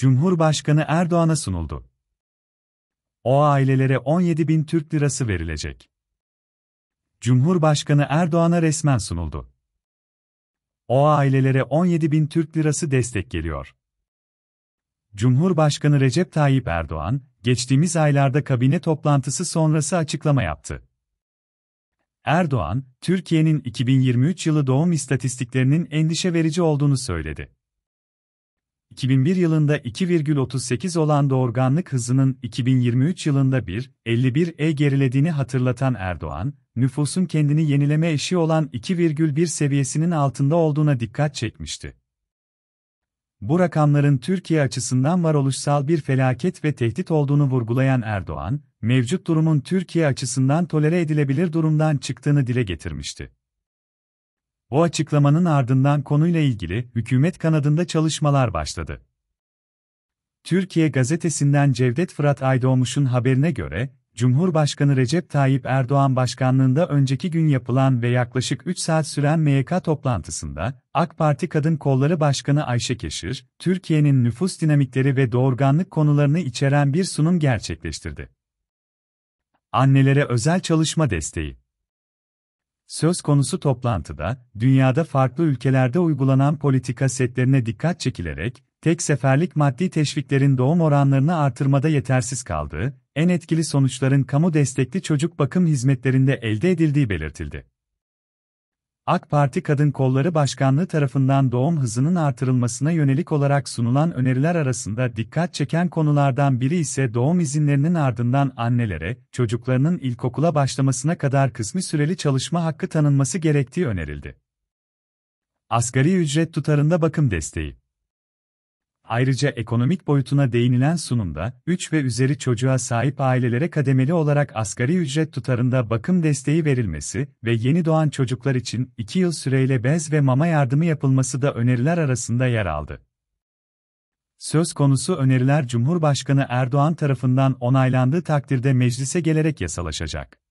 Cumhurbaşkanı Erdoğan'a sunuldu. O ailelere 17 bin Türk lirası verilecek. Cumhurbaşkanı Erdoğan'a resmen sunuldu. O ailelere 17 bin Türk lirası destek geliyor. Cumhurbaşkanı Recep Tayyip Erdoğan, geçtiğimiz aylarda kabine toplantısı sonrası açıklama yaptı. Erdoğan, Türkiye'nin 2023 yılı doğum istatistiklerinin endişe verici olduğunu söyledi. 2001 yılında 2,38 olan doğurganlık hızının 2023 yılında 1,51'e gerilediğini hatırlatan Erdoğan, nüfusun kendini yenileme eşi olan 2,1 seviyesinin altında olduğuna dikkat çekmişti. Bu rakamların Türkiye açısından varoluşsal bir felaket ve tehdit olduğunu vurgulayan Erdoğan, mevcut durumun Türkiye açısından tolere edilebilir durumdan çıktığını dile getirmişti. Bu açıklamanın ardından konuyla ilgili hükümet kanadında çalışmalar başladı. Türkiye gazetesinden Cevdet Fırat Aydoğmuş'un haberine göre, Cumhurbaşkanı Recep Tayyip Erdoğan başkanlığında önceki gün yapılan ve yaklaşık 3 saat süren MYK toplantısında, AK Parti Kadın Kolları Başkanı Ayşe Keşir, Türkiye'nin nüfus dinamikleri ve doğurganlık konularını içeren bir sunum gerçekleştirdi. Annelere özel çalışma desteği Söz konusu toplantıda, dünyada farklı ülkelerde uygulanan politika setlerine dikkat çekilerek, tek seferlik maddi teşviklerin doğum oranlarını artırmada yetersiz kaldığı, en etkili sonuçların kamu destekli çocuk bakım hizmetlerinde elde edildiği belirtildi. AK Parti Kadın Kolları Başkanlığı tarafından doğum hızının artırılmasına yönelik olarak sunulan öneriler arasında dikkat çeken konulardan biri ise doğum izinlerinin ardından annelere, çocuklarının ilkokula başlamasına kadar kısmi süreli çalışma hakkı tanınması gerektiği önerildi. Asgari ücret tutarında bakım desteği Ayrıca ekonomik boyutuna değinilen sunumda, 3 ve üzeri çocuğa sahip ailelere kademeli olarak asgari ücret tutarında bakım desteği verilmesi ve yeni doğan çocuklar için 2 yıl süreyle bez ve mama yardımı yapılması da öneriler arasında yer aldı. Söz konusu öneriler Cumhurbaşkanı Erdoğan tarafından onaylandığı takdirde meclise gelerek yasalaşacak.